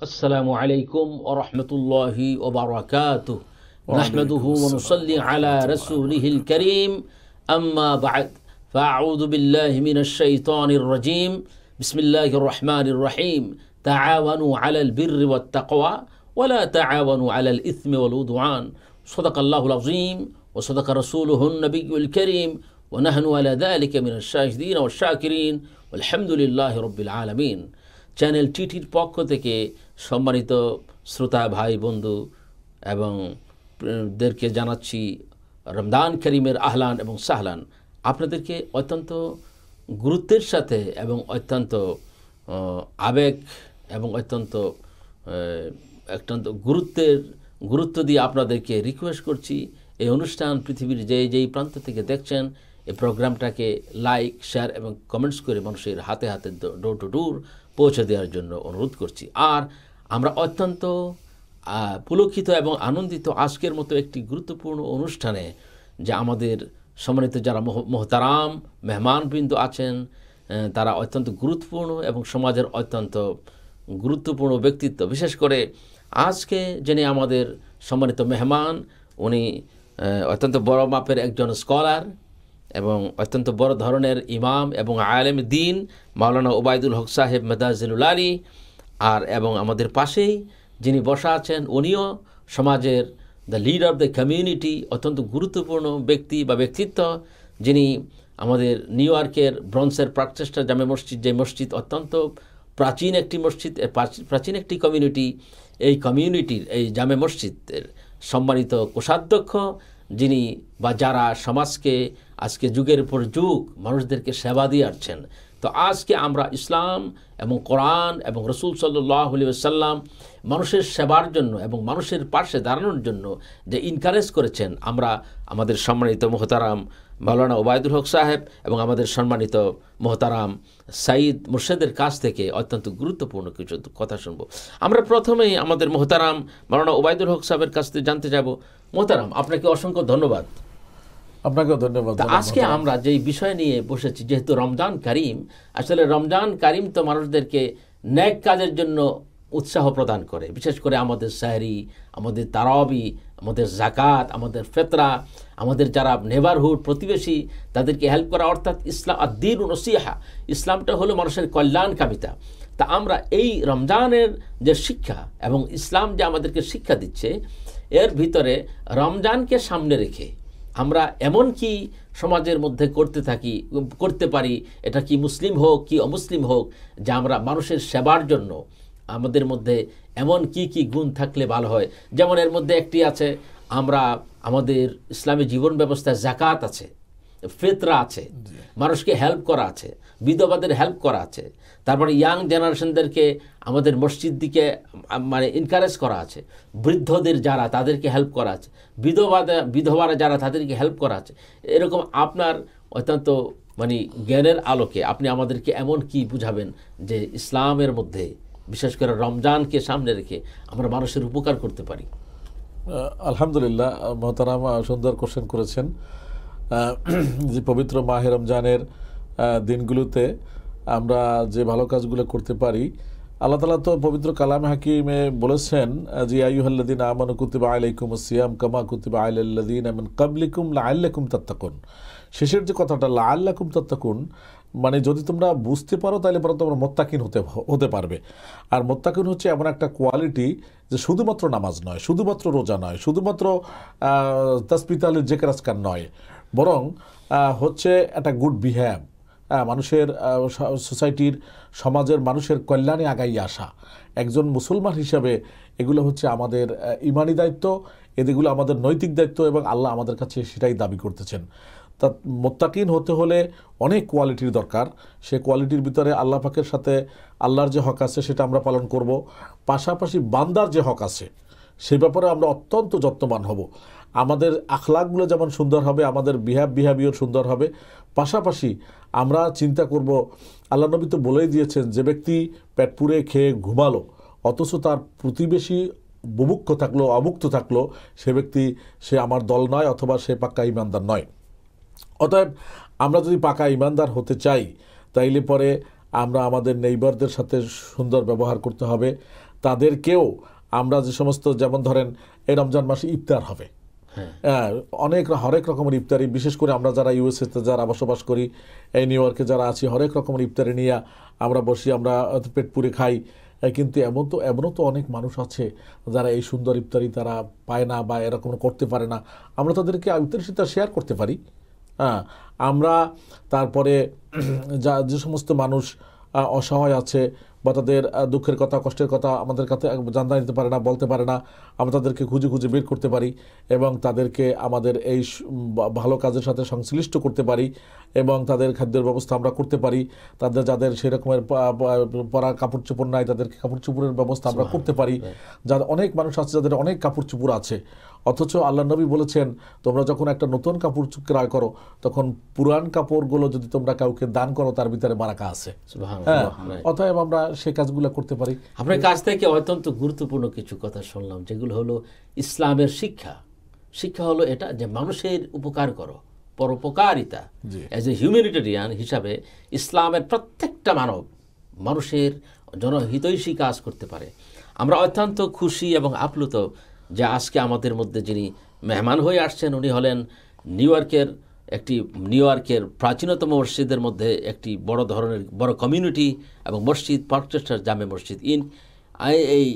السلام عليكم ورحمة الله وبركاته نحمده ونصلي على رسوله الكريم أما بعد فأعوذ بالله من الشيطان الرجيم بسم الله الرحمن الرحيم تعاونوا على البر والتقوى ولا تعاونوا على الإثم والعدوان صدق الله العظيم وصدق رسوله النبي الكريم ونحن على ذلك من الشاهدين والشاكرين والحمد لله رب العالمين channel টিটির পক্ষ থেকে সম্মানিত শ্রোতা ভাই বন্ধু এবং দেরকে জানাচ্ছি রমদান করিমের আহলান এবং সাহলান আপনাদেরকে অত্যন্ত গুরুত্বের সাথে এবং অত্যন্ত আবেগ এবং অত্যন্ত অত্যন্ত গুরুত্বের গুরুত্ব দিয়ে আপনাদেরকে রিকোয়েস্ট করছি এই অনুষ্ঠান পৃথিবীর যে যেই প্রান্ত থেকে দেখছেন এই প্রোগ্রামটাকে লাইক শেয়ার এবং কমেন্টস করে মানুষের হাতে হাতে ডোর টু ডোর পৌঁছে দেওয়ার জন্য অনুরোধ করছি আর আমরা অত্যন্ত পুলকিত এবং আনন্দিত আজকের মতো একটি গুরুত্বপূর্ণ অনুষ্ঠানে যা আমাদের সম্মানিত যারা মহতারাম মেহমানবৃন্দ আছেন তারা অত্যন্ত গুরুত্বপূর্ণ এবং সমাজের অত্যন্ত গুরুত্বপূর্ণ ব্যক্তিত্ব বিশেষ করে আজকে যিনি আমাদের সম্মানিত মেহমান উনি অত্যন্ত বড় মাপের একজন স্কলার এবং অত্যন্ত বড় ধরনের ইমাম এবং আলেম দিন মাওলানা ওবায়দুল হক সাহেব মেদাজিলুল আলী আর এবং আমাদের পাশেই যিনি বসা আছেন উনিও সমাজের the lead of the community অত্যন্ত গুরুত্বপূর্ণ ব্যক্তি বা ব্যক্তিত্ব যিনি আমাদের নিউ ইয়র্কের ব্রন্সের প্রাকচেষ্টা জামে মসজিদ যে মসজিদ অত্যন্ত প্রাচীন একটি মসজিদ প্রাচীন একটি কমিউনিটি এই কমিউনিটির এই জামে মসজিদের সম্মানিত কোষাধ্যক্ষ যিনি বা যারা সমাজকে আজকে যুগের পর যুগ মানুষদেরকে সেবা দিয়ে আসছেন তো আজকে আমরা ইসলাম এবং কোরআন এবং রসুল সাল্লাহ সাল্লাম মানুষের সেবার জন্য এবং মানুষের পাশে দাঁড়ানোর জন্য যে ইনকারেজ করেছেন আমরা আমাদের সম্মানিত মোহতারাম মৌলানা ওবায়দুল হক সাহেব এবং আমাদের সম্মানিত মোহতারাম সাইদ মুর্শেদের কাছ থেকে অত্যন্ত গুরুত্বপূর্ণ কিছু কথা শুনবো আমরা প্রথমেই আমাদের মোহতারাম মৌলানা ওবায়দুল হক সাহেবের কাছ থেকে জানতে যাব মোহতারাম আপনাকে অসংখ্য ধন্যবাদ আপনাকে ধন্যবাদ আজকে আমরা যে বিষয় নিয়ে বসেছি যেহেতু রমজান কারিম আসলে রমজান কারিম তো মানুষদেরকে ন্যাক কাজের জন্য উৎসাহ প্রদান করে বিশেষ করে আমাদের সাহরি আমাদের তারাবি আমাদের জাকাত আমাদের ফেতরা আমাদের যারা নেবারহুড প্রতিবেশী তাদেরকে হেল্প করা অর্থাৎ ইসলাম আদ্দিন নসিহা ইসলামটা হলো মানুষের কল্যাণ কামিতা তা আমরা এই রমজানের যে শিক্ষা এবং ইসলাম যে আমাদেরকে শিক্ষা দিচ্ছে এর ভিতরে রমজানকে সামনে রেখে আমরা এমন কি সমাজের মধ্যে করতে থাকি করতে পারি এটা কি মুসলিম হোক কি অমুসলিম হোক যা আমরা মানুষের সেবার জন্য আমাদের মধ্যে এমন কি কি গুণ থাকলে ভালো হয় যেমন এর মধ্যে একটি আছে আমরা আমাদের ইসলামী জীবন ব্যবস্থায় জাকাত আছে ফেতরা আছে মানুষকে হেল্প করা আছে বিধবাদের হেল্প করা আছে তারপরে ইয়াং জেনারেশনদেরকে আমাদের মসজিদ দিকে মানে এনকারেজ করা আছে বৃদ্ধদের যারা তাদেরকে হেল্প করা আছে বিধবা বিধবারা যারা তাদেরকে হেল্প করা আছে এরকম আপনার অত্যন্ত মানে জ্ঞানের আলোকে আপনি আমাদেরকে এমন কি বুঝাবেন যে ইসলামের মধ্যে বিশেষ করে রমজানকে সামনে রেখে আমরা মানুষের উপকার করতে পারি আলহামদুলিল্লাহ মহতারাম সুন্দর কোশ্চেন করেছেন যে পবিত্র মাহে রমজানের দিনগুলোতে আমরা যে ভালো কাজগুলো করতে পারি আল্লাহ তালা তো পবিত্র কালাম হাকিমে বলেছেন যে আইহ্লাদিন আমান কুতিবা আইলাইকুম সিয়াম কামা কুতিবা আইল্লাদিন আমিন কাবলিকুম লা আল্লাকুম তাত্তাকুন শেষের যে কথাটা লা আল্লাকুম তাত্তাকুন মানে যদি তোমরা বুঝতে পারো তাহলে পরে তোমরা মোত্তাকিন হতে হতে পারবে আর মোত্তাকিন হচ্ছে এমন একটা কোয়ালিটি যে শুধুমাত্র নামাজ নয় শুধুমাত্র রোজা নয় শুধুমাত্র তাসপিতালের জেকেরাজকার নয় বরং হচ্ছে একটা গুড বিহেভ মানুষের সোসাইটির সমাজের মানুষের কল্যাণে আগাই আসা একজন মুসলমান হিসাবে এগুলো হচ্ছে আমাদের ইমানি দায়িত্ব এগুলো আমাদের নৈতিক দায়িত্ব এবং আল্লাহ আমাদের কাছে সেটাই দাবি করতেছেন তা মোত্তাকিন হতে হলে অনেক কোয়ালিটির দরকার সে কোয়ালিটির ভিতরে আল্লাহ পাকের সাথে আল্লাহর যে হক আছে সেটা আমরা পালন করব পাশাপাশি বান্দার যে হক আছে সে ব্যাপারে আমরা অত্যন্ত যত্নবান হব আমাদের আখলাগুলো যেমন সুন্দর হবে আমাদের বিহাব বিহাবিও সুন্দর হবে পাশাপাশি আমরা চিন্তা করব আল্লাহ নবী তো বলেই দিয়েছেন যে ব্যক্তি প্যাটপুরে খেয়ে ঘুমালো অথচ তার প্রতিবেশী বুভুক্ষ থাকলো অমুক্ত থাকলো সে ব্যক্তি সে আমার দল নয় অথবা সে পাক্কা ইমানদার নয় অতএব আমরা যদি পাকা ইমানদার হতে চাই তাইলে পরে আমরা আমাদের নেইবারদের সাথে সুন্দর ব্যবহার করতে হবে তাদেরকেও আমরা যে সমস্ত যেমন ধরেন এ রমজান মাসে ইফতার হবে হ্যাঁ। হ্যাঁ, অনেক হরেক রকমের ইফতারি বিশেষ করে আমরা যারা ইউএসএতে যারা বসবাস করি এই নিউ ইয়র্কে যারা আছি হরেক রকমের ইফতারি নিয়ে আমরা বসি আমরা পেট পুরে খাই কিন্তু এমন তো এমনও তো অনেক মানুষ আছে যারা এই সুন্দর ইফতারি তারা পায় না বা এরকম করতে পারে না আমরা তাদেরকে ইফতারি সেটা শেয়ার করতে পারি হ্যাঁ আমরা তারপরে যা যে সমস্ত মানুষ অসহায় আছে বা তাদের দুঃখের কথা কষ্টের কথা আমাদের কাছে জানা দিতে পারে না বলতে পারে না আমরা তাদেরকে খুঁজে খুঁজে বের করতে পারি এবং তাদেরকে আমাদের এই ভালো কাজের সাথে সংশ্লিষ্ট করতে পারি এবং তাদের খাদ্যের ব্যবস্থা আমরা করতে পারি তাদের যাদের সেরকমের পরা কাপড় চোপড় নাই তাদেরকে কাপড় চোপড়ের ব্যবস্থা আমরা করতে পারি যাদের অনেক মানুষ আছে যাদের অনেক কাপড় চোপড় আছে অথচ আল্লাহ নবী বলেছেন তোমরা যখন একটা নতুন কাপড় ক্রয় করো তখন পুরান কাপড়গুলো যদি তোমরা কাউকে দান করো তার ভিতরে মারাকা আছে হ্যাঁ, অতএব আমরা সে কাজগুলো করতে পারি আপনার কাছ থেকে অত্যন্ত গুরুত্বপূর্ণ কিছু কথা শুনলাম যেগুলো হলো ইসলামের শিক্ষা শিক্ষা হলো এটা যে মানুষের উপকার করো পরোপকারিতা এজ এ হিউম্যানিটেরিয়ান হিসাবে ইসলামের প্রত্যেকটা মানব মানুষের জনহিতৈষী কাজ করতে পারে আমরা অত্যন্ত খুশি এবং আপ্লুত যে আজকে আমাদের মধ্যে যিনি মেহমান হয়ে আসছেন উনি হলেন নিউ ইয়র্কের একটি নিউ ইয়র্কের প্রাচীনতম মসজিদের মধ্যে একটি বড় ধরনের বড় কমিউনিটি এবং মসজিদ পার্কচেস্টার জামে মসজিদ ইন এই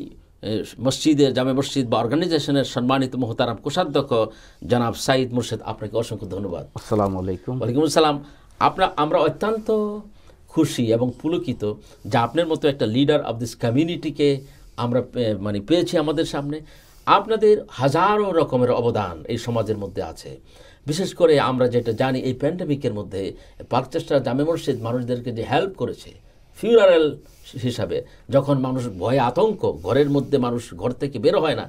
মসজিদের জামে মসজিদ বা অর্গানাইজেশনের সম্মানিত মোহতারাম কোষাধ্যক্ষ জনাব সাইদ মুর্শিদ আপনাকে অসংখ্য ধন্যবাদ আসসালামু আলাইকুম ওয়ালাইকুম আসসালাম আপনার আমরা অত্যন্ত খুশি এবং পুলকিত যে আপনার মতো একটা লিডার অব দিস কমিউনিটিকে আমরা মানে পেয়েছি আমাদের সামনে আপনাদের হাজারো রকমের অবদান এই সমাজের মধ্যে আছে বিশেষ করে আমরা যেটা জানি এই প্যান্ডামিকের মধ্যে পাকচেষ্টা জামে মসজিদ মানুষদেরকে যে হেল্প করেছে ফিউরারেল হিসাবে যখন মানুষ ভয়ে আতঙ্ক ঘরের মধ্যে মানুষ ঘর থেকে বের হয় না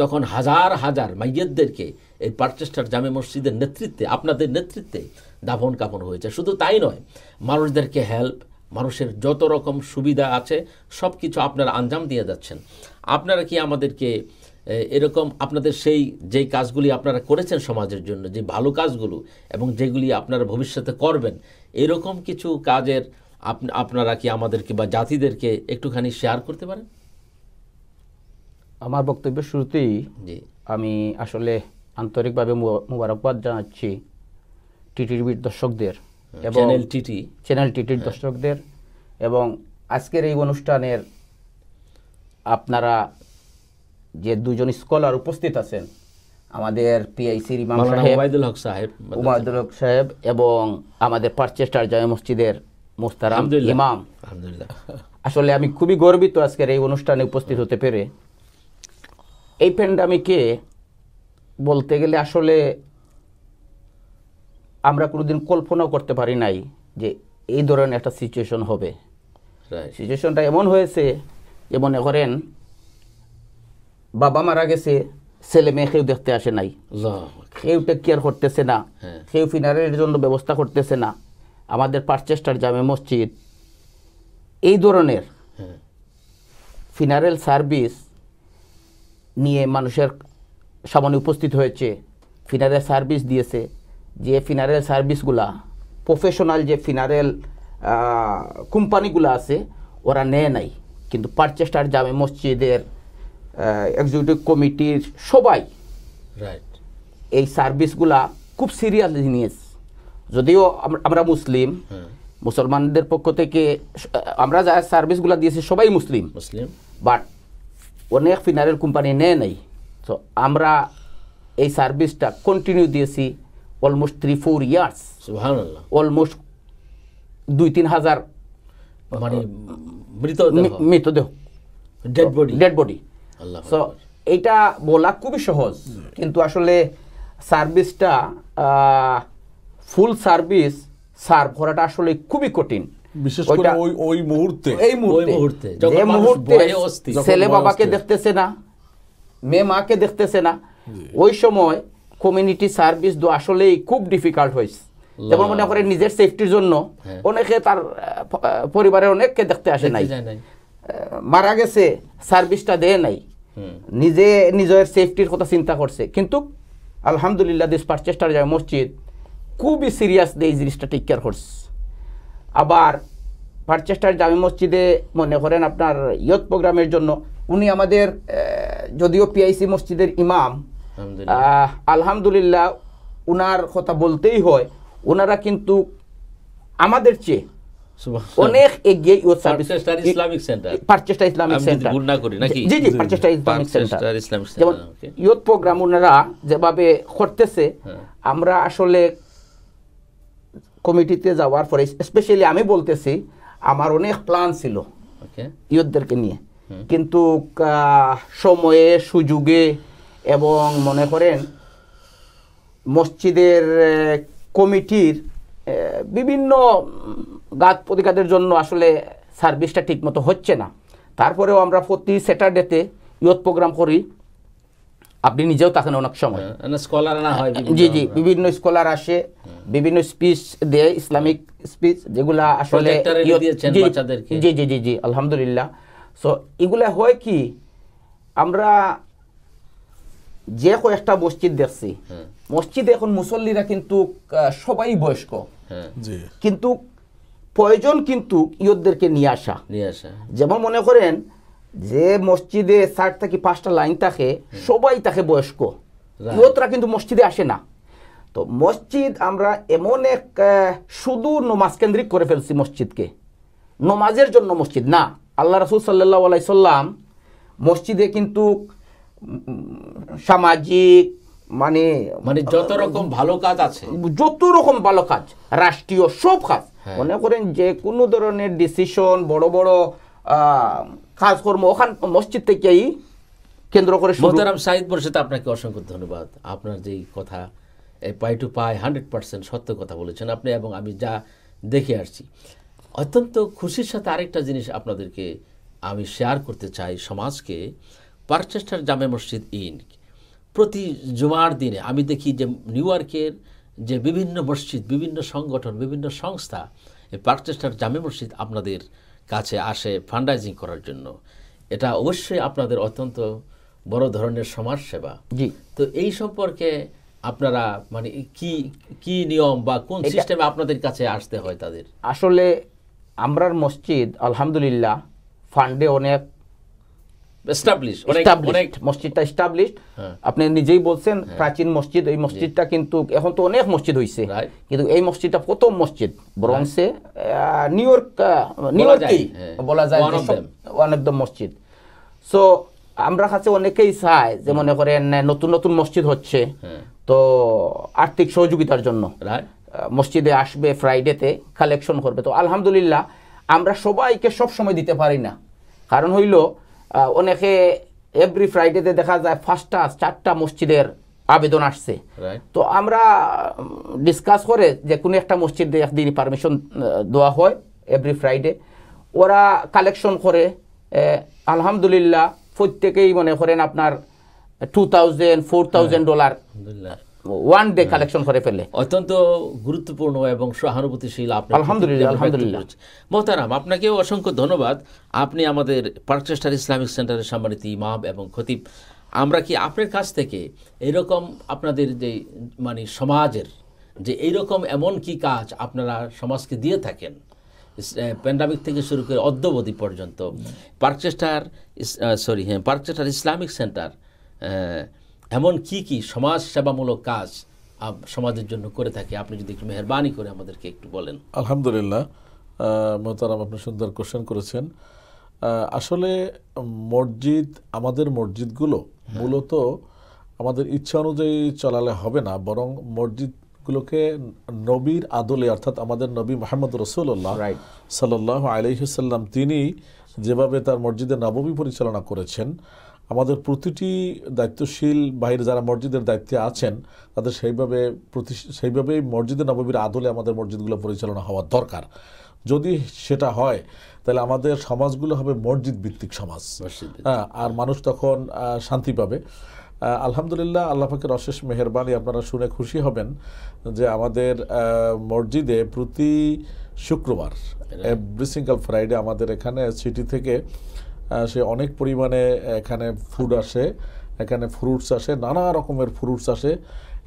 তখন হাজার হাজার মাইয়েদদেরকে এই পার্চেস্টার জামে মসজিদের নেতৃত্বে আপনাদের নেতৃত্বে দাফন কাপন হয়েছে শুধু তাই নয় মানুষদেরকে হেল্প মানুষের যত রকম সুবিধা আছে সব কিছু আপনারা আঞ্জাম দিয়ে যাচ্ছেন আপনারা কি আমাদেরকে এরকম আপনাদের সেই যেই কাজগুলি আপনারা করেছেন সমাজের জন্য যে ভালো কাজগুলো এবং যেগুলি আপনারা ভবিষ্যতে করবেন এরকম কিছু কাজের আপনারা কি আমাদেরকে বা জাতিদেরকে একটুখানি শেয়ার করতে পারেন আমার বক্তব্যের শুরুতেই আমি আসলে আন্তরিকভাবে মুবারকবাদ জানাচ্ছি টিটিভির দর্শকদের হ্যাঁ, এবং টিটি চ্যানেল টিটির হ্যাঁ। দর্শকদের এবং আজকের এই অনুষ্ঠানের আপনারা যে দুজন স্কলার উপস্থিত আছেন আমাদের পিআইসির ইমাম সাহেব ওবায়দুল হক সাহেব ওবায়দুল হক সাহেব এবং আমাদের পার্চেস্টার জয় মসজিদের মোস্তারাম ইমাম আসলে আমি খুবই গর্বিত আজকের এই অনুষ্ঠানে উপস্থিত হতে পেরে এই প্যান্ডামিকে বলতে গেলে আসলে আমরা কোনোদিন কল্পনাও করতে পারি নাই যে এই ধরনের একটা সিচুয়েশন হবে সিচুয়েশনটা এমন হয়েছে যেমন মনে করেন বাবা মারা গেছে ছেলে মেয়ে কেউ দেখতে আসে নাই কেউ টেক কেয়ার করতেছে না কেউ হ্যাঁ। ফিনারের জন্য ব্যবস্থা করতেছে না আমাদের পার্চেস্টার জামে মসজিদ এই ধরনের হ্যাঁ। ফিনারেল সার্ভিস নিয়ে মানুষের সামনে উপস্থিত হয়েছে ফিনারেল সার্ভিস দিয়েছে যে ফিনারেল সার্ভিসগুলা প্রফেশনাল যে ফিনারেল কোম্পানিগুলো আছে ওরা নেয় নাই কিন্তু পার্চেস্টার জামে মসজিদের এক্সিকিউটিভ কমিটির সবাই রাইট এই সার্ভিসগুলা খুব সিরিয়াস জিনিস যদিও আমরা মুসলিম হ্যাঁ। মুসলমানদের পক্ষ থেকে আমরা যা সার্ভিসগুলো দিয়েছি সবাই মুসলিম মুসলিম বাট অনেক ফিনারেল কোম্পানি নেয় নাই তো আমরা এই সার্ভিসটা কন্টিনিউ দিয়েছি almost three four years almost দুই তিন হাজার মানে মৃতদেহ মৃতদেহ ডেড বডি ডেড বডি এটা বলা খুবই সহজ কিন্তু আসলে সার্ভিসটা ফুল সার্ভিস সার্ভ করাটা আসলে খুবই কঠিন বিশেষ করে ওই ওই মুহূর্তে এই মুহূর্তে যে মুহূর্তে ছেলে বাবাকে দেখতেছে না মেয়ে মাকে দেখতেছে না ওই সময় কমিউনিটি সার্ভিস দো আসলেই খুব ডিফিকাল্ট হয়েছে যেমন মনে করে নিজের সেফটির জন্য হ্যাঁ। অনেকে তার পরিবারের অনেককে দেখতে আসে নাই মারা গেছে সার্ভিসটা দেয় নাই নিজে নিজের সেফটির কথা চিন্তা করছে কিন্তু আলহামদুলিল্লাহ দিস পারচেস্টার যায় মসজিদ খুবই সিরিয়াস দিয়ে এই জিনিসটা টেক কেয়ার করছে আবার পারচেস্টার জামি মসজিদে মনে করেন আপনার ইয়ত প্রোগ্রামের জন্য উনি আমাদের যদিও পিআইসি মসজিদের ইমাম আলহামদুলিল্লাহ ওনার কথা বলতেই হয় ওনারা কিন্তু আমাদের চেয়ে অনেক এগিয়ে youth service Islamic center Parkchester Islamic center ভুল না করি নাকি জি জি পারচেষ্টা ইসলামিক সেন্টার যেমন ইউথ প্রোগ্রাম ওনারা যেভাবে করতেছে হ্যাঁ। আমরা আসলে কমিটিতে যাওয়ার পরে স্পেশালি আমি বলতেছি আমার অনেক প্ল্যান ছিল ইউথদেরকে নিয়ে কিন্তু সময়ে সুযোগে এবং মনে করেন মসজিদের কমিটির বিভিন্ন গাত প্রতিঘাতের জন্য আসলে সার্ভিসটা ঠিকমতো হচ্ছে না তারপরেও আমরা প্রতি স্যাটারডেতে ইয়ত প্রোগ্রাম করি আপনি নিজেও থাকেন অনেক সময় হ্যাঁ, মানে স্কলার না হয় হ্যাঁ, জি জি বিভিন্ন স্কলার আসে হ্যাঁ। বিভিন্ন স্পিচ দেয় ইসলামিক স্পিচ যেগুলা আসলে জি জি জি জি আলহামদুলিল্লাহ সো এগুলা হয় কি আমরা যে কয়েকটা মসজিদ দেখছি মসজিদে এখন মুসল্লিরা কিন্তু সবাই বয়স্ক কিন্তু প্রয়োজন কিন্তু ইয়োদদেরকে নিয়ে আসা নিয়ে আসা যেমন মনে করেন যে মসজিদে ষাট থেকে পাঁচটা লাইন থাকে সবাই তাকে বয়স্ক ইয়তরা কিন্তু মসজিদে আসে না তো মসজিদ আমরা এমন এক শুধু নমাজ কেন্দ্রিক করে ফেলছি মসজিদকে নমাজের জন্য মসজিদ না আল্লাহ রাসুল সাল্লাহ আলাই সাল্লাম মসজিদে কিন্তু সামাজিক মানে মানে যত রকম ভালো কাজ আছে যত রকম ভালো কাজ রাষ্ট্রীয় সব কাজ হ্যাঁ। মনে করেন যে কোনো ধরনের ডিসিশন বড় বড় কাজকর্ম ওখান মসজিদ থেকেই কেন্দ্র করে মোহতারাম পরিষদ আপনাকে অসংখ্য ধন্যবাদ আপনার যেই কথা pai to pai hundred percent সত্য কথা বলেছেন আপনি এবং আমি যা দেখে আসছি অত্যন্ত খুশির সাথে আরেকটা জিনিস আপনাদেরকে আমি শেয়ার করতে চাই সমাজকে পারচেস্টার জামে মসজিদ ইন প্রতি জুমার দিনে আমি দেখি যে নিউ ইয়র্কের যে বিভিন্ন মসজিদ বিভিন্ন সংগঠন বিভিন্ন সংস্থা এই পার্কচেস্টার জামে মসজিদ আপনাদের কাছে আসে ফান্ডাইজিং করার জন্য এটা অবশ্যই আপনাদের অত্যন্ত বড় ধরনের সমাজ সেবা জি তো এই সম্পর্কে আপনারা মানে কি কি নিয়ম বা কোন সিস্টেমে আপনাদের কাছে আসতে হয় তাদের আসলে আমরার মসজিদ আলহামদুলিল্লাহ ফান্ডে অনেক হ্যাঁ। আপনি নিজেই বলছেন হ্যাঁ। প্রাচীন মসজিদ এই মসজিদটা কিন্তু এখন তো অনেক মসজিদ হয়েছে কিন্তু এই মসজিদটা প্রথম মসজিদ ব্রংসে নিউ ইয়র্ক নিউ ইয়র্কেই বলা যায় ওয়ান অফ দ্য মসজিদ সো আমরা কাছে অনেকেই চাই যে মনে করেন নতুন নতুন মসজিদ হচ্ছে হ্যাঁ। তো আর্থিক সহযোগিতার জন্য মসজিদে আসবে ফ্রাইডেতে কালেকশন করবে তো আলহামদুলিল্লাহ আমরা সবাইকে সব সময় দিতে পারি না কারণ হইল অনেকে এভরি ফ্রাইডেতে দেখা যায় ফার্স্টটা চারটা মসজিদের আবেদন আসছে তো আমরা ডিসকাস করে যে কোনো একটা মসজিদ একদিন পারমিশন দেওয়া হয় এভরি ফ্রাইডে ওরা কালেকশন করে আলহামদুলিল্লাহ প্রত্যেকেই মনে করেন আপনার two thousand four thousand dollar one day collection করে ফেলে অত্যন্ত গুরুত্বপূর্ণ এবং সহানুভূতিশীল আপনি আলহামদুলিল্লাহ আলহামদুলিল্লাহ মোহতারাম আপনাকেও অসংখ্য ধন্যবাদ আপনি আমাদের পার্কচেস্টার ইসলামিক সেন্টারের সম্মানিত ইমাম এবং খতিব আমরা কি আপনার কাছ থেকে এরকম আপনাদের যে মানে সমাজের যে এইরকম এমন কি কাজ আপনারা সমাজকে দিয়ে থাকেন প্যান্ডামিক থেকে শুরু করে অদ্যবধি পর্যন্ত পার্কচেস্টার সরি হ্যাঁ পার্কচেস্টার ইসলামিক সেন্টার এমন কি কি সমাজ সেবামূলক কাজ সমাজের জন্য করে থাকে আপনি যদি একটু মেহরবানি করে আমাদেরকে একটু বলেন আলহামদুলিল্লাহ মোহতারাম আপনি সুন্দর কোশ্চেন করেছেন আসলে মসজিদ আমাদের মসজিদগুলো হ্যাঁ। মূলত আমাদের ইচ্ছা অনুযায়ী চলালে হবে না বরং মসজিদগুলোকে নবীর আদলে অর্থাৎ আমাদের নবী মাহমুদ রসুল্লাহ সাল্লাহ আলহিসাল্লাম তিনি যেভাবে তার মসজিদে নবমী পরিচালনা করেছেন আমাদের প্রতিটি দায়িত্বশীল বাইরে যারা মসজিদের দায়িত্বে আছেন তাদের সেইভাবে প্রতি সেইভাবেই মসজিদে নবীর আদলে আমাদের মসজিদগুলো পরিচালনা হওয়া দরকার যদি সেটা হয় তাহলে আমাদের সমাজগুলো হবে মসজিদ ভিত্তিক সমাজ হ্যাঁ আর মানুষ তখন শান্তি পাবে আলহামদুলিল্লাহ আল্লাহাকের অশেষ মেহরবানি আপনারা শুনে খুশি হবেন যে আমাদের মসজিদে প্রতি শুক্রবার এভরি সিঙ্গল ফ্রাইডে আমাদের এখানে সিটি থেকে সে অনেক পরিমাণে এখানে ফুড আসে এখানে ফ্রুটস আসে নানা রকমের ফ্রুটস আসে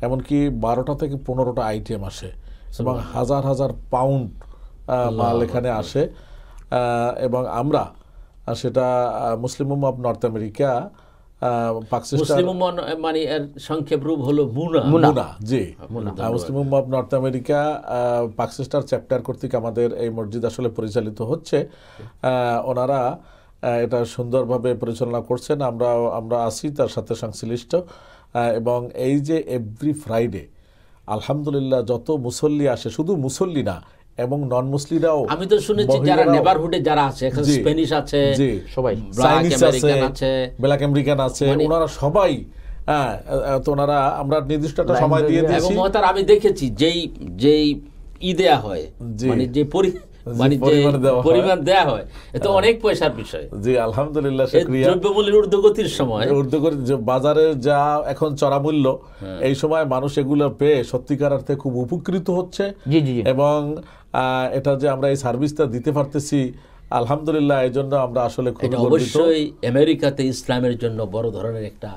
এমনকি বারোটা থেকে পনেরোটা আইটেম আসে এবং হাজার হাজার পাউন্ড মাল এখানে আসে এবং আমরা সেটা মুসলিম অফ নর্থ আমেরিকা মানে এর সংক্ষেপ রূপ হলো G Muslim North America chapter কর্তৃক আমাদের এই মসজিদ আসলে পরিচালিত হচ্ছে ওনারা এটা সুন্দরভাবে পরিচালনা করছেন আমরা আমরা আছি তার সাথে সংশ্লিষ্ট এবং এই যে এভরি ফ্রাইডে আলহামদুলিল্লাহ যত মুসল্লি আসে শুধু মুসল্লি না এবং নন মুসলিরাও আমি তো শুনেছি যারা নেবারহুডে যারা আছে এখানে স্প্যানিশ আছে সবাই আছে ব্ল্যাক আমেরিকান আছে মানে- ওনারা সবাই হ্যাঁ তো ওনারা আমরা নির্দিষ্ট একটা সময় দিয়ে দিয়েছি এবং আমি দেখেছি যেই যেই ই দেয়া হয় মানে যে পরীক্ষা মানে হ্যাঁ। হ্যাঁ। খুব উপকৃত হচ্ছে এবং এটা যে আমরা এই সার্ভিসটা দিতে পারতেছি আলহামদুলিল্লাহ এই জন্য আমরা আসলে অবশ্যই আমেরিকাতে ইসলামের জন্য বড় ধরনের একটা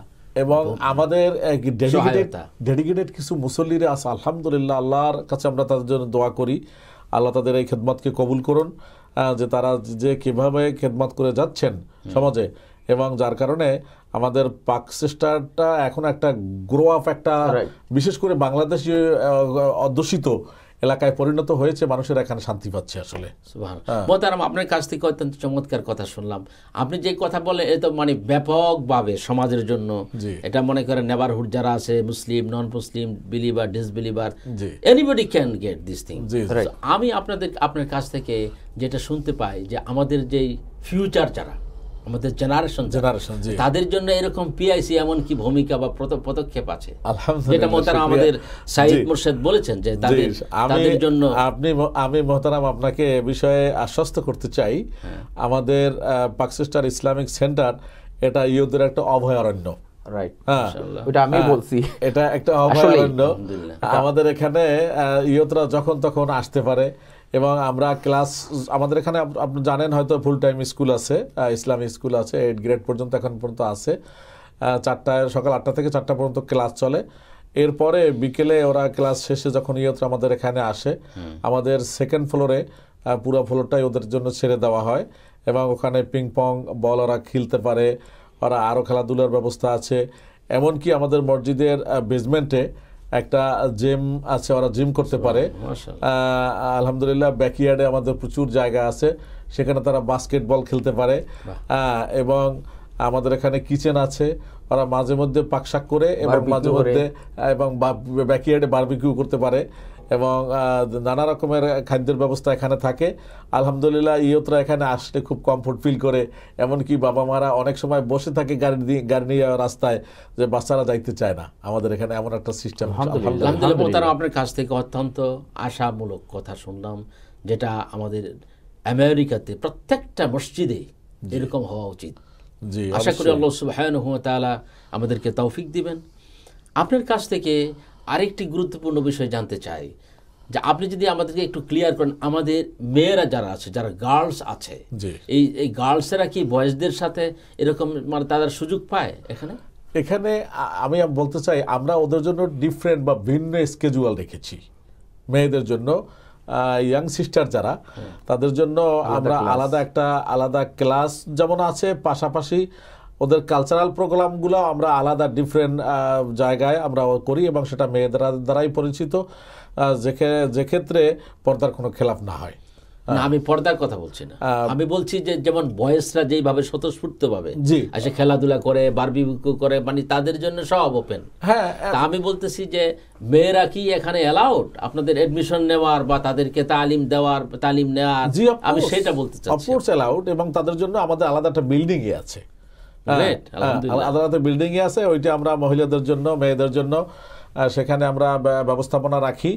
এবং আমাদের ডেডিকেটেড কিছু মুসল্লিরা আছে আলহামদুলিল্লাহ আল্লাহর কাছে আমরা তাদের জন্য দোয়া করি আল্লাহ তাদের এই খেদমতকে কবুল করুন যে তারা যে কিভাবে খেদমত করে যাচ্ছেন সমাজে এবং যার কারণে আমাদের পাক সিস্টারটা এখন একটা গ্রো আপ একটা বিশেষ করে বাংলাদেশ অধ্যুষিত এলাকায় পরিণত হয়েছে মানুষের এখানে শান্তি পাচ্ছে আসলে হ্যাঁ। মোতারাম আপনার কাছ থেকে অত্যন্ত চমৎকার কথা শুনলাম আপনি যে কথা বলে এ তো মানে ব্যাপকভাবে সমাজের জন্য এটা মনে করেন নেবারহুড যারা আছে Muslim non Muslim believer disbeliever anybody can get this thing আমি আপনাদের আপনার কাছ থেকে যেটা শুনতে পাই যে আমাদের যেই ফিউচার যারা আমাদের জেনারেশন জেনারেশন তাদের জন্য এরকম পিআইসি এমন কি ভূমিকা বা পদক্ষেপ আছে যেটা মোহতারাম আমাদের সাইদ মোর্শেদ বলেছেন যে তাদের তাদের জন্য আপনি আমি মোহতারাম আপনাকে এ বিষয়ে আশ্বস্ত করতে চাই হ্যাঁ। আমাদের ইসলামিক সেন্টার এটা ইউদের একটা অভয়ারণ্য হ্যাঁ। হ্যাঁ। আমাদের এখানে ইয়তরা যখন তখন আসতে পারে এবং আমরা ক্লাস আমাদের এখানে আপনি জানেন হয়তো ফুল টাইম স্কুল আছে ইসলামী স্কুল আছে এইট গ্রেড পর্যন্ত এখন পর্যন্ত আছে চারটায় সকাল আটটা থেকে চারটা পর্যন্ত ক্লাস চলে এরপরে বিকেলে ওরা ক্লাস শেষে যখন ইয়তরা আমাদের এখানে আসে আমাদের সেকেন্ড ফ্লোরে পুরো ফ্লোরটাই ওদের জন্য ছেড়ে দেওয়া হয় এবং ওখানে পিং পং বল ওরা খেলতে পারে ওরা আরও খেলাধুলার ব্যবস্থা আছে এমনকি আমাদের মসজিদের বেজমেন্টে একটা জিম আছে ওরা জিম করতে পারে আলহামদুলিল্লাহ ব্যাকইয়ার্ডে আমাদের প্রচুর জায়গা আছে সেখানে তারা বাস্কেটবল খেলতে পারে এবং আমাদের এখানে কিচেন আছে ওরা মাঝে মধ্যে পাকশাক করে এবং মাঝে মধ্যে এবং ব্যাকইয়ার্ডে বারবিকিউ করতে পারে এবং নানা রকমের খাদ্যের ব্যবস্থা এখানে থাকে আলহামদুলিল্লাহ ইয়তরা এখানে আসলে খুব কমফোর্ট ফিল করে এমনকি বাবা মারা অনেক সময় বসে থাকে গাড়ি দিয়ে গাড়ি নিয়ে রাস্তায় যে বাচ্চারা যাইতে চায় না আমাদের এখানে এমন একটা সিস্টেম আলহামদুলিল্লাহ আপনার কাছ থেকে অত্যন্ত আশামূলক কথা শুনলাম যেটা আমাদের আমেরিকাতে প্রত্যেকটা মসজিদে এরকম হওয়া উচিত জি আশা করি আল্লাহ সুবাহ আমাদেরকে তৌফিক দিবেন আপনার কাছ থেকে আরেকটি গুরুত্বপূর্ণ বিষয় জানতে চাই যে আপনি যদি আমাদেরকে একটু ক্লিয়ার করেন আমাদের মেয়েরা যারা আছে যারা গার্লস আছে এই এই গার্লসেরা কি বয়েসদের সাথে এরকম মানে তাদের সুযোগ পায় এখানে এখানে আমি বলতে চাই আমরা ওদের জন্য ডিফারেন্ট বা ভিন্ন স্কেজুয়াল রেখেছি মেয়েদের জন্য ইয়াং সিস্টার যারা হ্যাঁ। তাদের জন্য আমরা আলাদা একটা আলাদা ক্লাস যেমন আছে পাশাপাশি ওদের কালচারাল প্রোগ্রামগুলো আমরা আলাদা ডিফারেন্ট জায়গায় আমরা করি এবং সেটা মেয়েদের দ্বারাই পরিচিত যেক্ষেত্রে পর্দার কোনো খেলাফ না হয় আমি পর্দার কথা বলছি না আমি বলছি যে যেমন বয়সরা যেইভাবে জি আসে খেলাধুলা করে বারবি করে মানে তাদের জন্য সব ওপেন হ্যাঁ আমি বলতেছি যে মেয়েরা কি এখানে অ্যালাউড আপনাদের অ্যাডমিশন নেওয়ার বা তাদেরকে তালিম দেওয়ার তালিম নেওয়ার আমি সেটা বলতে চাই অ্যালাউড এবং তাদের জন্য আমাদের আলাদা একটা বিল্ডিংই আছে আলাদা বিল্ডিং এ আছে ওইটা আমরা মহিলাদের জন্য মেয়েদের জন্য সেখানে আমরা ব্যবস্থাপনা রাখি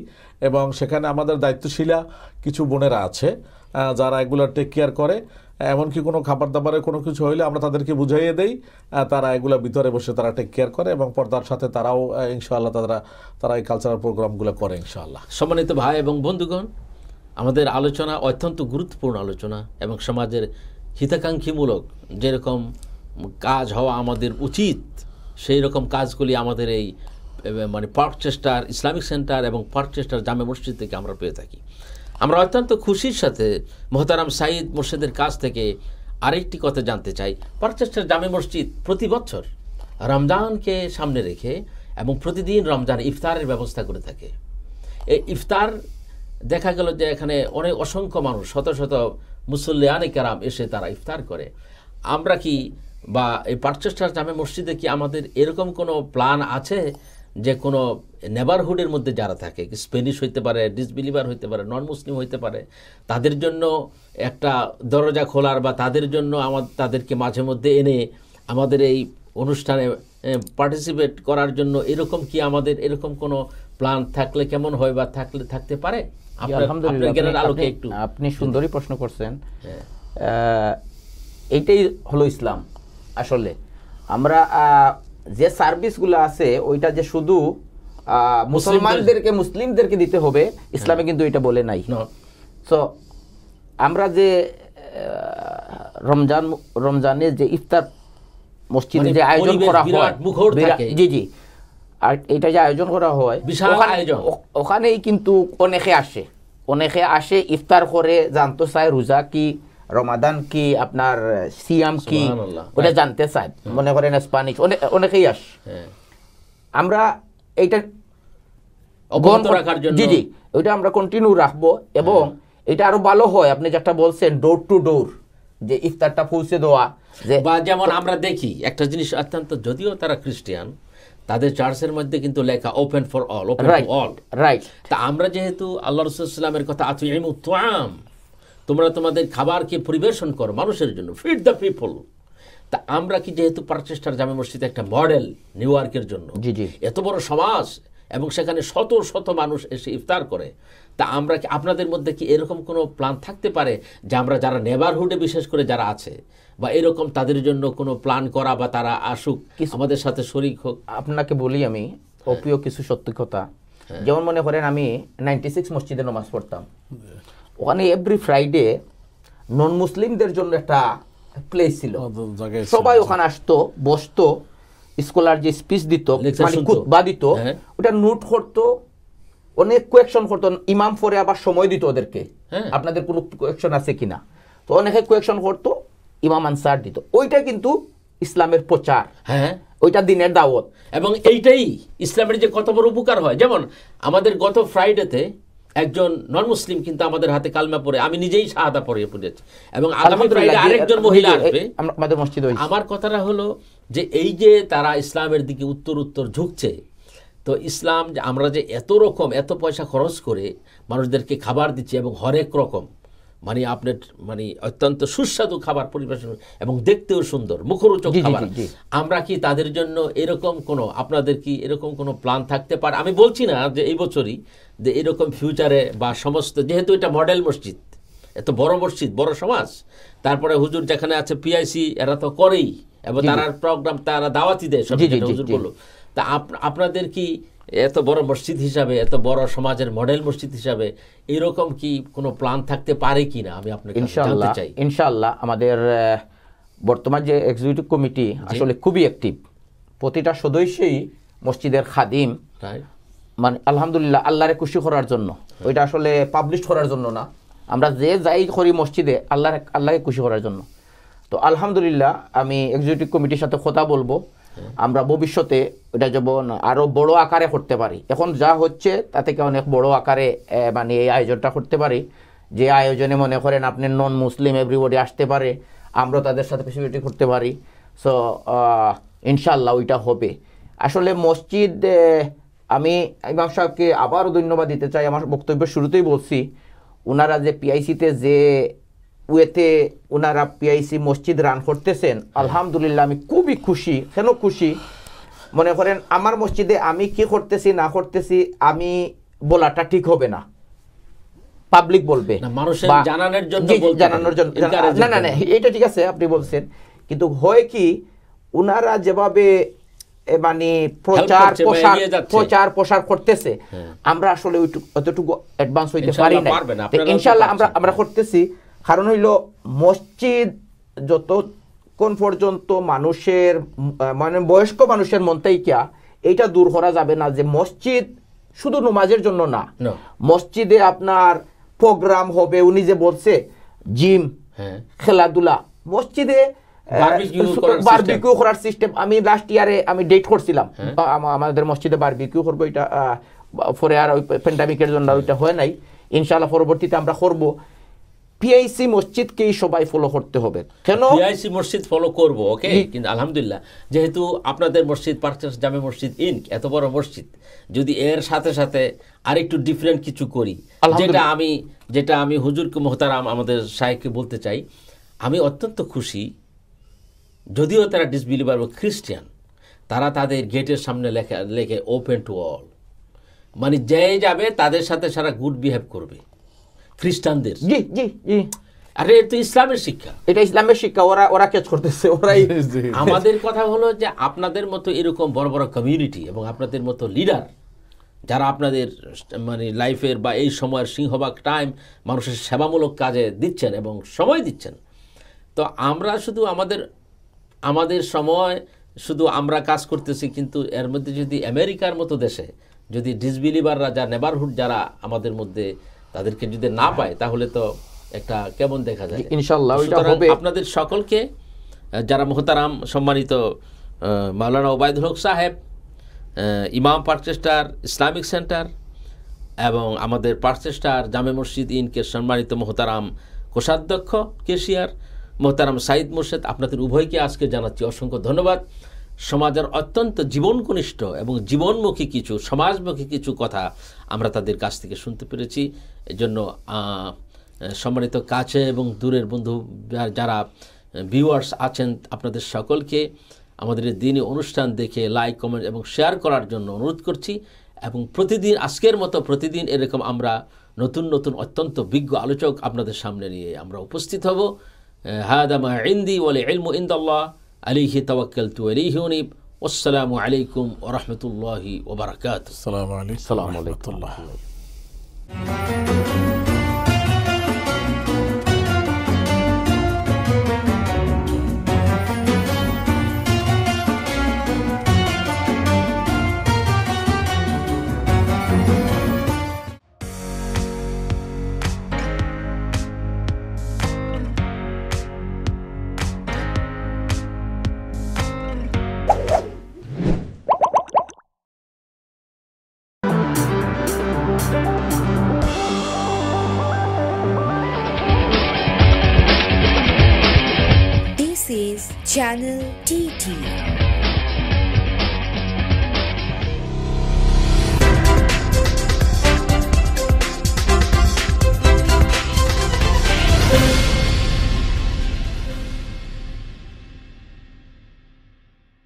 এবং সেখানে আমাদের দায়িত্বশীলা কিছু বোনেরা আছে যারা এগুলো টেক কেয়ার করে এমনকি কোনো খাবার দাবারে কোনো কিছু হইলে আমরা তাদেরকে বুঝাইয়ে দেই তারা এগুলো ভিতরে বসে তারা টেক কেয়ার করে এবং পর্দার সাথে তারাও ইনশাআল্লাহ তারা তারা এই কালচারাল প্রোগ্রামগুলো করে ইনশাআল্লাহ সম্মানিত ভাই এবং বন্ধুগণ আমাদের আলোচনা অত্যন্ত গুরুত্বপূর্ণ আলোচনা এবং সমাজের হিতাকাঙ্ক্ষীমূলক যেরকম কাজ হওয়া আমাদের উচিত সেই রকম কাজগুলি আমাদের এই মানে পার্কচেস্টার ইসলামিক সেন্টার এবং পার্কচেস্টার জামে মসজিদ থেকে আমরা পেয়ে থাকি আমরা অত্যন্ত খুশির সাথে মোহতারাম সাইদ মুর্শিদের কাছ থেকে আরেকটি কথা জানতে চাই পার্কচেস্টার জামে মসজিদ প্রতি বছর রমজানকে সামনে রেখে এবং প্রতিদিন রমজান ইফতারের ব্যবস্থা করে থাকে এই ইফতার দেখা গেল যে এখানে অনেক অসংখ্য মানুষ শত শত মুসল্লিয়ানে কেরাম এসে তারা ইফতার করে আমরা কি বা এই পার্চেস্টার জামে মসজিদে কি আমাদের এরকম কোনো প্ল্যান আছে যে কোনো নেবারহুডের মধ্যে যারা থাকে স্পেনিশ হইতে পারে ডিসবিলিভার হইতে পারে নন মুসলিম হইতে পারে তাদের জন্য একটা দরজা খোলার বা তাদের জন্য আমাদের তাদেরকে মাঝে মধ্যে এনে আমাদের এই অনুষ্ঠানে পার্টিসিপেট করার জন্য এরকম কি আমাদের এরকম কোনো প্ল্যান থাকলে কেমন হয় বা থাকলে থাকতে পারে আপনি সুন্দরী প্রশ্ন করছেন হ্যাঁ। এইটাই হলো ইসলাম আসলে আমরা যে সার্ভিসগুলো আছে ওইটা যে শুধু মুসলমানদেরকে মুসলিমদেরকে দিতে হবে হ্যাঁ। ইসলামে কিন্তু এটা বলে নাই সো আমরা যে রমজান রমজানে যে ইফতার মসজিদে মানে যে আয়োজন করা হয় জি জি আর এটা যে আয়োজন করা হয় ওখানেই কিন্তু অনেকে আসে অনেকে আসে ইফতার করে জানতো চায় রোজা কি রমাদান কি আপনার সিয়াম কি ওটা জানতে চায় হ্যাঁ। মনে করেন স্পানিশ অনেকেই আস হ্যাঁ। আমরা এইটা জি জি ওইটা আমরা কন্টিনিউ রাখবো এবং হ্যাঁ। এটা আরো ভালো হয় আপনি যেটা বলছেন ডোর টু ডোর যে ইফতারটা পৌঁছে দেওয়া যে বা যেমন আমরা দেখি একটা জিনিস অত্যন্ত যদিও তারা খ্রিস্টিয়ান তাদের চার্চের মধ্যে কিন্তু লেখা open for all open for all right তা আমরা যেহেতু আল্লাহ রসুল ইসলামের কথা আতুম তোমরা তোমাদের খাবারকে পরিবেশন করো মানুষের জন্য ফিড দ্য পিপল তা আমরা কি যেহেতু প্রচেষ্টার জামে মসজিদে একটা মডেল নিউ ইয়র্কের জন্য এত বড় সমাজ এবং সেখানে শত শত মানুষ এসে ইফতার করে তা আমরা কি আপনাদের মধ্যে কি এরকম কোনো প্ল্যান থাকতে পারে যে আমরা যারা নেবারহুডে বিশেষ করে যারা আছে বা এরকম তাদের জন্য কোনো প্ল্যান করা বা তারা আসুক আমাদের সাথে শরিক হোক আপনাকে বলি আমি অপ্রিয় কিছু সত্যি কথা হ্যাঁ। যেমন মনে করেন আমি নাইনটি সিক্স মসজিদে নমাজ পড়তাম ওখানে এভরি ফ্রাইডে নন মুসলিমদের জন্য একটা প্লেস ছিল সবাই ওখানে আসতো বসতো স্কলার যে স্পিচ দিত মানে কুতবা দিত হ্যাঁ। ওটা নোট করতো অনেক কোয়েকশন করতো ইমাম ফরে আবার সময় দিত ওদেরকে হ্যাঁ। আপনাদের কোনো কোয়েকশন আছে কিনা তো অনেকে কোয়েকশন করতো ইমাম আনসার দিত ওইটা কিন্তু ইসলামের প্রচার হ্যাঁ ওইটা দিনের দাওয়াত এবং এইটাই ইসলামের যে কত বড় উপকার হয় যেমন আমাদের গত ফ্রাইডেতে একজন নন মুসলিম কিন্তু আমাদের হাতে কালমা পড়ে আমি নিজেই শাহাদা পরে পড়েছি এবং আরেকজন মহিলা আসবে আমাদের মসজিদ আমার কথাটা হলো যে এই যে তারা ইসলামের দিকে উত্তর উত্তর ঝুঁকছে তো ইসলাম আমরা যে এত রকম এত পয়সা খরচ করে মানুষদেরকে খাবার দিচ্ছি এবং হরেক রকম মানে আপনার মানে অত্যন্ত সুস্বাদু খাবার পরিবেশন এবং দেখতেও সুন্দর মুখরোচক খাবার আমরা কি তাদের জন্য এরকম কোনো আপনাদের কি এরকম কোনো প্ল্যান থাকতে পারে আমি বলছি না যে এই বছরই যে এরকম ফিউচারে বা সমস্ত যেহেতু এটা মডেল মসজিদ এত বড় মসজিদ বড় সমাজ তারপরে হুজুর যেখানে আছে পিআইসি এরা তো করেই এবং তারা প্রোগ্রাম তারা দাওয়াতি দেয় সব হুজুর বললো তা আপনাদের কি এত বড় মসজিদ হিসাবে এত বড় সমাজের মডেল মসজিদ হিসাবে এরকম কি কোনো প্ল্যান থাকতে পারে কি না আমি আপনাকে ইনশাআল্লাহ চাই ইনশাআল্লাহ আমাদের বর্তমান যে এক্সিকিউটিভ কমিটি আসলে খুবই অ্যাক্টিভ প্রতিটা সদস্যই মসজিদের খাদিম মানে আলহামদুলিল্লাহ আল্লাহরে খুশি করার জন্য ওইটা আসলে পাবলিশ করার জন্য না আমরা যে যাই করি মসজিদে আল্লাহ আল্লাহকে খুশি করার জন্য তো আলহামদুলিল্লাহ আমি এক্সিকিউটিভ কমিটির সাথে কথা বলবো আমরা ভবিষ্যতে এটা যেমন আরও বড় আকারে করতে পারি এখন যা হচ্ছে তা থেকে অনেক বড় আকারে মানে এই আয়োজনটা করতে পারি যে আয়োজনে মনে করেন আপনি নন মুসলিম এভরিবডি আসতে পারে আমরা তাদের সাথে ফেসিলিটি করতে পারি সো ইনশাল্লাহ ওইটা হবে আসলে মসজিদ আমি ইমাম সাহেবকে আবারও ধন্যবাদ দিতে চাই আমার বক্তব্যের শুরুতেই বলছি ওনারা যে পিআইসিতে যে ওয়েতে ওনারা পিআইসি মসজিদ রান করতেছেন আলহামদুলিল্লাহ আমি খুবই খুশি কেন খুশি মনে করেন আমার মসজিদে আমি কি করতেছি না করতেছি আমি বলাটা ঠিক হবে না পাবলিক বলবে জানানোর জন্য না না না এটা ঠিক আছে আপনি বলছেন কিন্তু হয় কি ওনারা যেভাবে মানে প্রচার প্রসার প্রচার প্রসার করতেছে হ্যাঁ। আমরা আসলে ওইটুকু অতটুকু অ্যাডভান্স হইতে পারি না ইনশাল্লাহ আমরা আমরা করতেছি কারণ হইল মসজিদ যতক্ষণ পর্যন্ত মানুষের মানে বয়স্ক মানুষের মন কিয়া এইটা দূর করা যাবে না যে মসজিদ শুধু নমাজের জন্য না মসজিদে আপনার প্রোগ্রাম হবে উনি যে বলছে জিম হ্যাঁ। খেলাধুলা মসজিদে বারবিকিউ করার সিস্টেম আমি লাস্ট ইয়ারে আমি ডেট করছিলাম হ্যাঁ। আমাদের মসজিদে বারবিকিউ করবো এটা পরে আর ওই প্যান্ডামিকের জন্য ওইটা হয় নাই ইনশাল্লাহ পরবর্তীতে আমরা করবো পিআইসি মসজিদকেই সবাই ফলো করতে হবে কেন পিআইসি মসজিদ ফলো করব ওকে কিন্তু আলহামদুলিল্লাহ যেহেতু আপনাদের মসজিদ পার্কচার্স জামে মসজিদ ইন এত বড় মসজিদ যদি এর সাথে সাথে আর একটু ডিফারেন্ট কিছু করি যেটা আমি যেটা আমি হুজুরকে মোহতারাম আমাদের সাহেবকে বলতে চাই আমি অত্যন্ত খুশি যদিও তারা ডিসবিলিভার বা খ্রিস্টিয়ান তারা তাদের গেটের সামনে লেখা লেখে ওপেন টু অল মানে যে যাবে তাদের সাথে সারা গুড বিহেভ করবে খ্রিস্টানদের জি জি জি আরে এটা ইসলামের শিক্ষা এটা ইসলামের শিক্ষা ওরা ওরা ক্যাচ করতেছে ওরাই আমাদের কথা হলো যে আপনাদের মতো এরকম বড় বড় কমিউনিটি এবং আপনাদের মতো লিডার যারা আপনাদের মানে লাইফের বা এই সময়ের সিংহভাগ টাইম মানুষের সেবামূলক কাজে দিচ্ছেন এবং সময় দিচ্ছেন তো আমরা শুধু আমাদের আমাদের সময় শুধু আমরা কাজ করতেছি কিন্তু এর মধ্যে যদি আমেরিকার মতো দেশে যদি ডিসবিলিভাররা যা নেবারহুড যারা আমাদের মধ্যে তাদেরকে যদি না পায় তাহলে তো একটা কেমন দেখা যায় ইনশাল্লাহ আপনাদের সকলকে যারা মোহতারাম সম্মানিত মাওলানা ওবায়দুল হক সাহেব ইমাম পার্চেস্টার ইসলামিক সেন্টার এবং আমাদের পার্চেস্টার জামে মসজিদ ইনকে সম্মানিত মোহতারাম কোষাধ্যক্ষ কেশিয়ার মোহতারাম সাইদ মোর্শেদ আপনাদের উভয়কে আজকে জানাচ্ছি অসংখ্য ধন্যবাদ সমাজের অত্যন্ত জীবন কনিষ্ঠ এবং জীবনমুখী কিছু সমাজমুখী কিছু কথা আমরা তাদের কাছ থেকে শুনতে পেরেছি এজন্য সম্মানিত কাছে এবং দূরের বন্ধু যারা ভিউয়ার্স আছেন আপনাদের সকলকে আমাদের দিন অনুষ্ঠান দেখে লাইক কমেন্ট এবং শেয়ার করার জন্য অনুরোধ করছি এবং প্রতিদিন আজকের মতো প্রতিদিন এরকম আমরা নতুন নতুন অত্যন্ত বিজ্ঞ আলোচক আপনাদের সামনে নিয়ে আমরা উপস্থিত হব হায়দামা ইন্দি ওয়ালে ইলমু ইন্দাল্লাহ আলিহি তওয়াক্কাল তু আলিহি উনিব আসসালামু আলাইকুম ওরহমতুল্লাহি ওবরাকাত আসসালামু আলাইকুম Música